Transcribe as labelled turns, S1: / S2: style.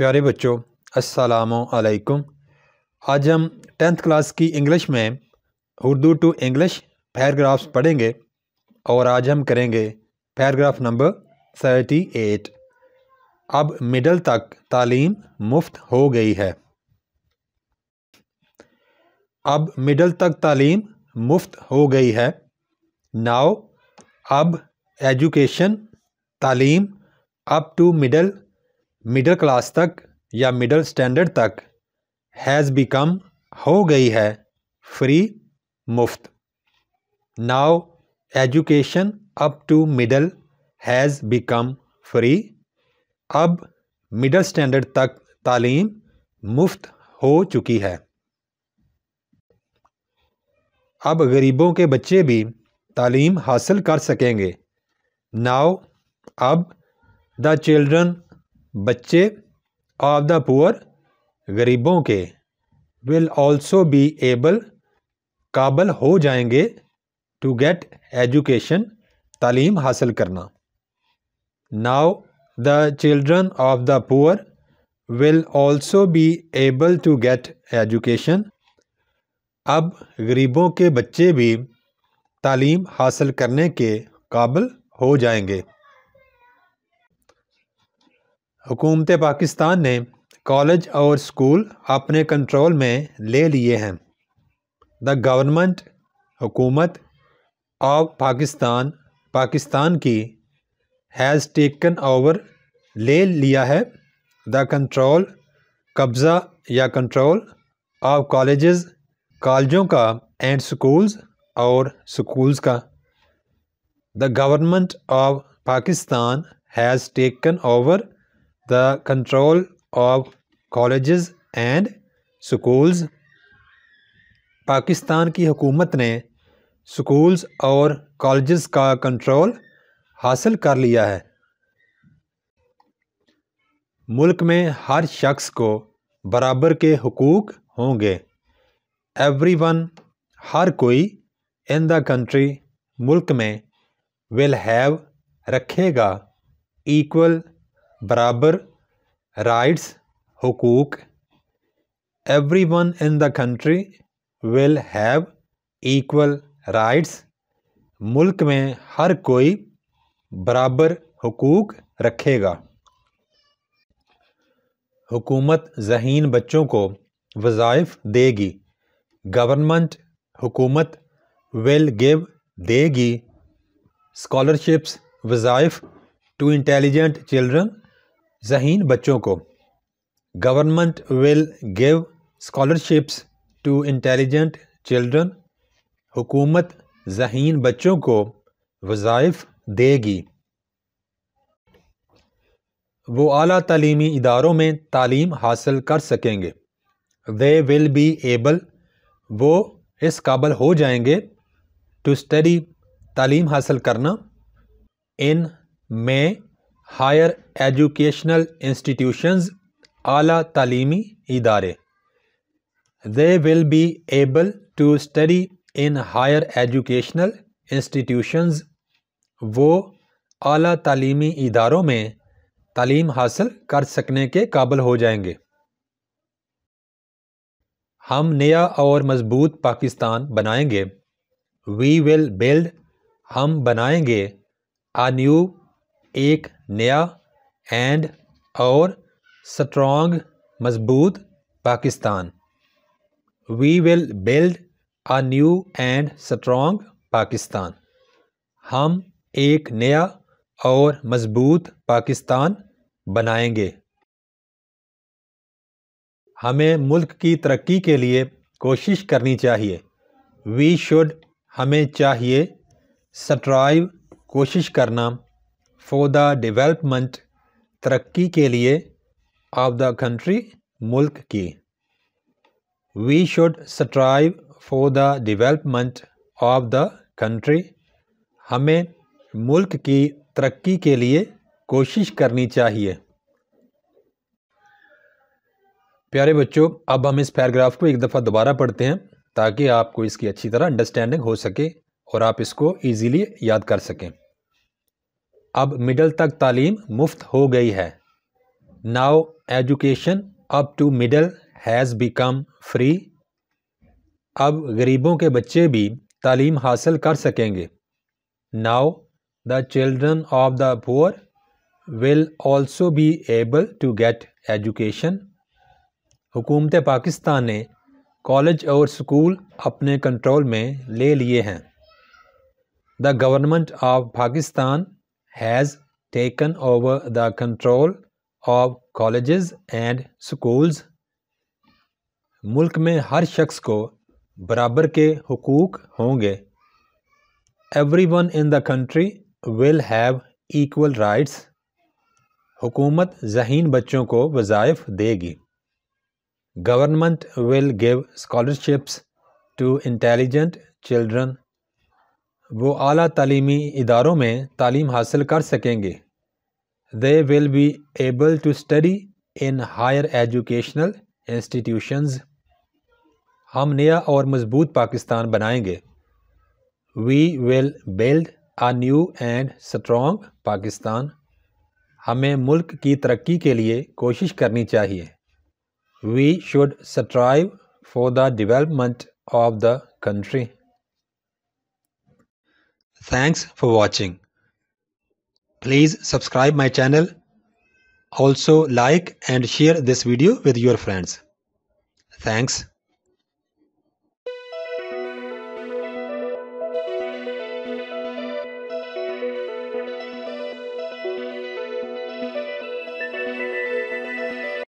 S1: प्यारे बच्चों असलकुम आज हम टेंथ क्लास की इंग्लिश में उर्दू टू इंग्लिश पैराग्राफ्स पढ़ेंगे और आज हम करेंगे पैराग्राफ नंबर थर्टी एट अब मिडल तक तालीम मुफ्त हो गई है अब मिडल तक तालीम मुफ्त हो गई है नाव अब एजुकेशन तालीम up to middle middle class तक या मिडल स्टैंडर्ड तक हैज़ बिकम हो गई है फ्री मुफ्त now education up to middle has become free अब मिडल स्टैंडर्ड तक तालीम मुफ्त हो चुकी है अब गरीबों के बच्चे भी तालीम हासिल कर सकेंगे नाव अब द चिल्ड्रन बच्चे ऑफ द पुअर गरीबों के विल ऑल्सो बी एबल काबल हो जाएंगे टू गेट एजुकेशन तालीम हासिल करना now the children of the poor will also be able to get education अब गरीबों के बच्चे भी तालीम हासिल करने के काबिल हो जाएंगे हुकूमत पाकिस्तान ने कॉलेज और स्कूल अपने कंट्रोल में ले लिए हैं द गवर्नमेंट हुकूमत ऑफ पाकिस्तान पाकिस्तान की हैज़ टेकन ओवर ले लिया है द कंट्रोल कब्ज़ा या कंट्रोल ऑफ कॉलेजेस कॉलेजों का एंड स्कूल्स और स्कूल्स का the government of Pakistan has taken over the control of colleges and schools Pakistan की हुकूमत ने स्कूल्स और कॉलेज़ का कंट्रोल हासिल कर लिया है मुल्क में हर शख्स को बराबर के हकूक़ होंगे एवरी वन हर कोई इन द कंट्री मुल्क में विल हैव रखेगा इक्वल बराबर राइट्स हकूक everyone in the country will have equal rights मुल्क में हर कोई बराबर हकूक रखेगा हुकूमत जहीन बच्चों को वज़ाइफ देगी गवर्नमेंट हुकूमत विल गिव देगी स्कॉलरशिप्स वज़ाइफ टू इंटेलिजेंट चिल्ड्रन जहीन बच्चों को government will give scholarships to intelligent children हुकूमत जहीन बच्चों को वज़ाइफ देगी वो अली तलीमी इदारों में तालीम हासिल कर सकेंगे दे विल बी एबल वो इस काबल हो जाएंगे टू स्टडी तालीम हासिल करना इन में हायर एजुकेशनल इंस्टीट्यूशंस आला तलीमी इदारे they will be able to study in higher educational institutions वो आला तलीमी इदारों में तालीम हासिल कर सकने के काबिल हो जाएंगे हम नया और मजबूत पाकिस्तान बनाएंगे वी विल बिल्ड हम बनाएंगे आ न्यू एक नया एंड और स्ट्रॉन्ग मजबूत Pakistan we will build a new and strong Pakistan हम एक नया और मजबूत पाकिस्तान बनाएंगे हमें मुल्क की तरक्की के लिए कोशिश करनी चाहिए वी शुड हमें चाहिए स्ट्राइव कोशिश करना फॉर द डिवेलपमेंट तरक्की के लिए ऑफ द कंट्री मुल्क की we should strive for the development of the country हमें मुल्क की तरक्की के लिए कोशिश करनी चाहिए प्यारे बच्चों अब हम इस पैराग्राफ को एक दफ़ा दोबारा पढ़ते हैं ताकि आपको इसकी अच्छी तरह अंडरस्टैंडिंग हो सके और आप इसको इजीली याद कर सकें अब मिडल तक तालीम मुफ्त हो गई है now education up to middle has become free अब गरीबों के बच्चे भी तालीम हासिल कर सकेंगे now the children of the poor will also be able to get education हुकूमत पाकिस्तान ने कॉलेज और स्कूल अपने कंट्रोल में ले लिए हैं the government of Pakistan has taken over the control of colleges and schools मुल्क में हर शख्स को बराबर के हकूक़ होंगे everyone in the country will have equal rights हुकूमत जहीन बच्चों को वज़ाइफ देगी government will give scholarships to intelligent children वो अली तलीमी इदारों में तालीम हासिल कर सकेंगे they will be able to study in higher educational institutions हम नया और मजबूत पाकिस्तान बनाएंगे we will build a new and strong Pakistan हमें मुल्क की तरक्की के लिए कोशिश करनी चाहिए we should strive for the development of the country Thanks for watching. Please subscribe my channel. Also like and share this video with your friends. Thanks.